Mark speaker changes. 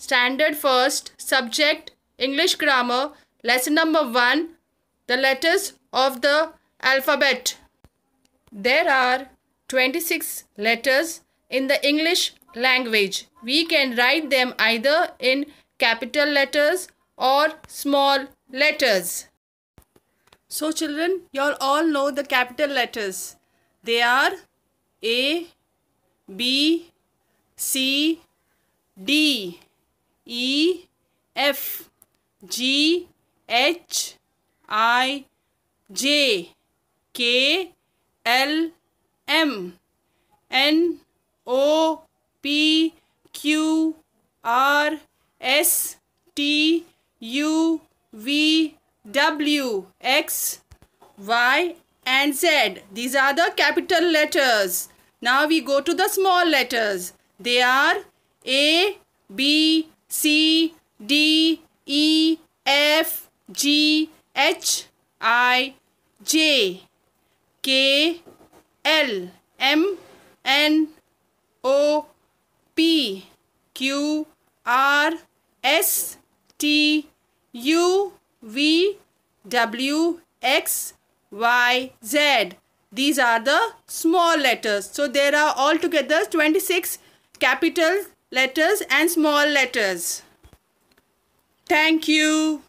Speaker 1: Standard first, subject, English grammar, lesson number 1, the letters of the alphabet. There are 26 letters in the English language. We can write them either in capital letters
Speaker 2: or small letters. So children, you all know the capital letters. They are A, B, C, D. E, F, G, H, I, J, K, L, M, N, O, P, Q, R, S, T, U, V, W, X, Y, and Z. These are the capital letters. Now we go to the small letters. They are A, B, C, D, E, F, G, H, I, J, K, L, M, N, O, P, Q, R, S, T, U, V, W, X, Y, Z. These are the small letters. So there are altogether 26 capitals letters and small letters.
Speaker 1: Thank you.